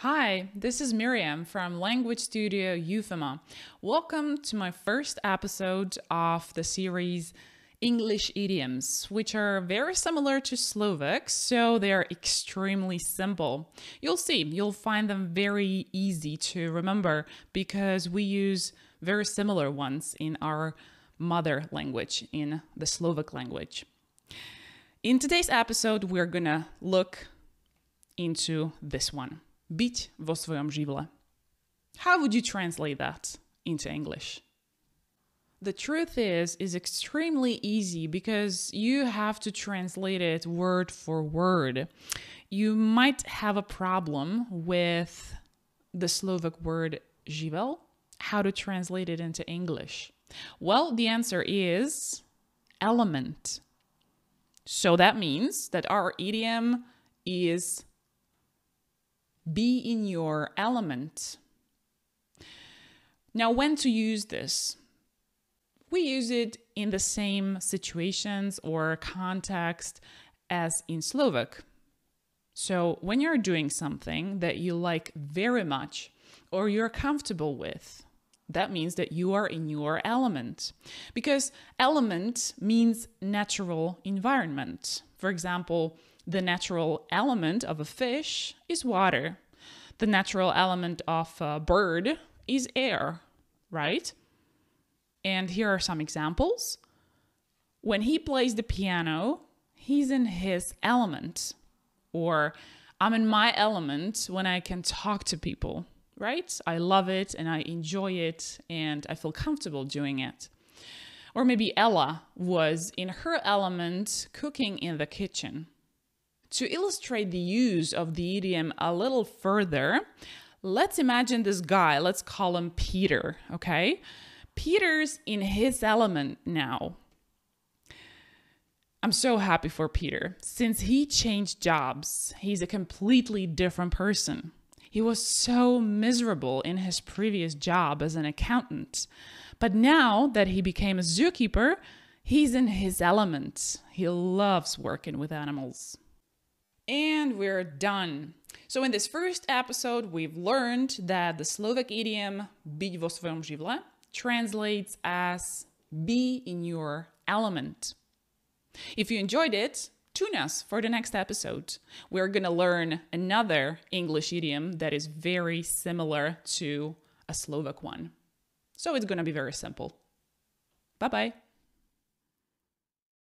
Hi, this is Miriam from Language Studio Euphema. Welcome to my first episode of the series English idioms, which are very similar to Slovak, so they are extremely simple. You'll see, you'll find them very easy to remember because we use very similar ones in our mother language, in the Slovak language. In today's episode, we're gonna look into this one byť vo svojom živle. How would you translate that into English? The truth is is extremely easy because you have to translate it word for word. You might have a problem with the Slovak word živel, how to translate it into English. Well, the answer is element. So that means that our idiom is be in your element. Now, when to use this? We use it in the same situations or context as in Slovak. So, when you're doing something that you like very much or you're comfortable with, that means that you are in your element. Because element means natural environment. For example, the natural element of a fish is water. The natural element of a bird is air, right? And here are some examples. When he plays the piano, he's in his element. Or I'm in my element when I can talk to people, right? I love it and I enjoy it and I feel comfortable doing it. Or maybe Ella was in her element cooking in the kitchen. To illustrate the use of the idiom a little further, let's imagine this guy, let's call him Peter, okay? Peter's in his element now. I'm so happy for Peter. Since he changed jobs, he's a completely different person. He was so miserable in his previous job as an accountant. But now that he became a zookeeper, he's in his element. He loves working with animals. And we're done. So in this first episode, we've learned that the Slovak idiom "být vo svojom živle" translates as "be in your element." If you enjoyed it, tune us for the next episode. We're going to learn another English idiom that is very similar to a Slovak one. So it's going to be very simple. Bye bye.